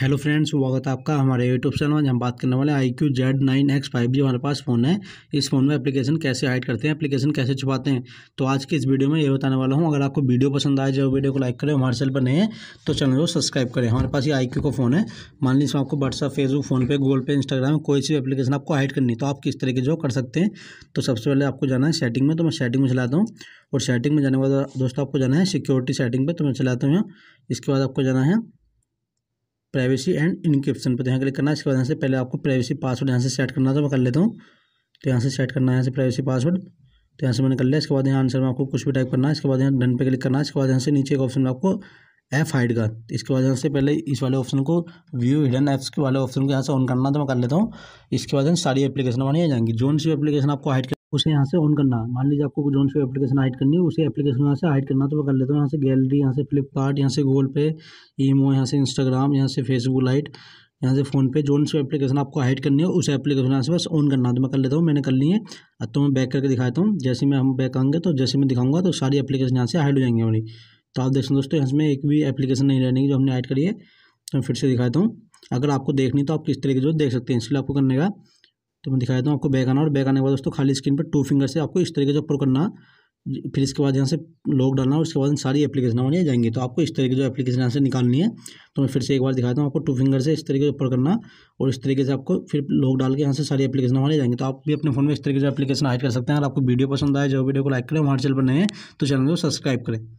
hello friends स्वागत है आपका हमारे यूट्यूब चैनल में हम बात करने वाले I Q Z nine X five G हमारे पास फ़ोन है इस फ़ोन में एप्लीकेशन कैसे हाइड करते हैं एप्लीकेशन कैसे छुपाते हैं तो आज की इस वीडियो में ये बताने वाला हूँ अगर आपको वीडियो पसंद आए जो वीडियो को लाइक करें हमारे चैनल पर नहीं है तो चैनल को सब्सक्राइब करें हमारे पास ये आई क्यू का फ़ोन है मान लीजिए आपको WhatsApp Facebook PhonePe Google Pay Instagram कोई सी एप्लीकेशन आपको हाइड करनी तो आप किस तरीके जो कर सकते हैं तो सबसे पहले आपको जाना है सेटिंग में तो मैं सेटिंग में चलाता हूँ और सेटिंग में जाने के बाद दोस्तों आपको जाना है सिक्योरिटी सेटिंग पर तो मैं चलाता हूँ इसके बाद आपको जाना है प्राइवेसी एंड इनक्रिप्शन पर यहाँ क्लिक करना इसके बाद यहाँ से पहले आपको प्राइवेसी पासवर्ड यहाँ से सेट करना था तो मैं कर लेता हूँ तो यहाँ से सेट करना है यहाँ से प्राइवेसी पासवर्ड तो यहाँ से मैंने कर लिया इसके बाद यहाँ आंसर में आपको कुछ भी टाइप करना है इसके बाद यहाँ डन पे क्लिक करना है इसके बाद यहाँ से नीचे एक ऑप्शन में आपको एफ़ हाइड का इसके बाद यहाँ से पहले इस वाले ऑप्शन को व्यू हिडन एप्स के वाले ऑप्शन को यहाँ से ऑन करना तो मैं कर लेता हूँ इसके बाद यहाँ सारी एप्लीकेशन बनी आ जाएंगी जोन सी एप्लीकेशन आपको हाइड उसे यहाँ से ऑन करना मान लीजिए आपको जो सी एप्लीकेशन हाइड करनी है उसे एप्लीकेशन यहाँ से हाइड करना तो मैं कर लेता हूँ यहाँ से गैलरी यहाँ से फ्लिपकार्ट यहाँ से गूगल पे ईमो यहाँ से इंस्टाग्राम यहाँ से फेसबुक लाइट यहाँ से फ़ोन पे जो सी एप्लीकेशन आपको हाइड करनी है उस एप्लीकेशन यहाँ से बस ऑन करना तो मैं कर लेता हूँ मैंने कर ली है तो मैं बैक करके दिखाता हूँ जैसे मैं हम बैक आएंगे तो जैसे मैं दिखाऊंगा तो सारी एप्लीकेशन यहाँ से हाइड हो जाएंगे हमारी तो आप देख सकते दोस्तों यहाँ से एक भी एप्लीकेशन नहीं रहने की जो हमने ऐड करी है तो मैं फिर से दिखाता हूँ अगर आपको देखनी तो आप किस तरीके जो देख सकते हैं इसलिए आपको करने का तो मैं दिखा देता हूँ आपको बैक आना और बैक आने के बाद दोस्तों खाली स्क्रीन पर टू फिंगर से आपको इस तरीके से ऊपर करना फिर इसके बाद यहाँ से लॉक डालना और उसके बाद सारी एप्लीकेशन हमारी जाएंगी तो आपको इस तरीके जो एप्लीकेशन यहाँ से निकालनी है तो मैं फिर से एक बार दिखाता हूँ आपको टू फिंगर से इस तरीके से ऊपर करना और इस तरीके से आपको फिर लॉक डाल के यहाँ से सारी एप्लीकेशन हमारे जाएंगे तो आप भी अपने फोन में इस तरीके से एप्लीकेशन हाइड कर सकते हैं अगर आपको वीडियो पसंद आए जो वीडियो को लाइक करें हमारे चैनल पर नए हैं तो चैनल को सब्सक्राइब करें